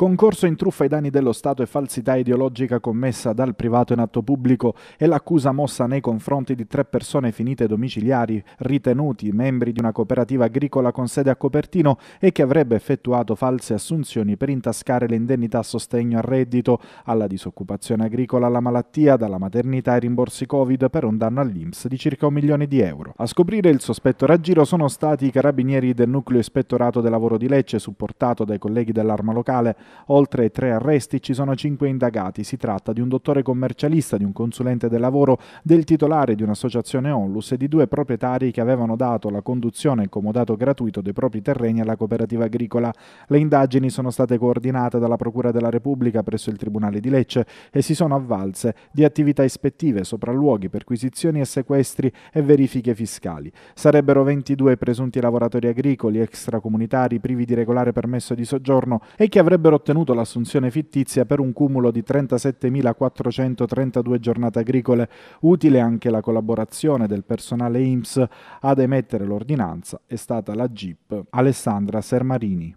Concorso in truffa ai danni dello Stato e falsità ideologica commessa dal privato in atto pubblico è l'accusa mossa nei confronti di tre persone finite domiciliari ritenuti membri di una cooperativa agricola con sede a Copertino e che avrebbe effettuato false assunzioni per intascare le indennità a sostegno al reddito, alla disoccupazione agricola, alla malattia, dalla maternità ai rimborsi Covid per un danno all'Inps di circa un milione di euro. A scoprire il sospetto raggiro sono stati i carabinieri del nucleo ispettorato del lavoro di Lecce supportato dai colleghi dell'arma locale Oltre tre arresti ci sono cinque indagati. Si tratta di un dottore commercialista, di un consulente del lavoro, del titolare di un'associazione Onlus e di due proprietari che avevano dato la conduzione e comodato gratuito dei propri terreni alla cooperativa agricola. Le indagini sono state coordinate dalla Procura della Repubblica presso il Tribunale di Lecce e si sono avvalse di attività ispettive, sopralluoghi, perquisizioni e sequestri e verifiche fiscali. Sarebbero 22 presunti lavoratori agricoli extracomunitari privi di regolare permesso di soggiorno e che avrebbero ottenuto l'assunzione fittizia per un cumulo di 37.432 giornate agricole, utile anche la collaborazione del personale IMSS ad emettere l'ordinanza è stata la GIP Alessandra Sermarini.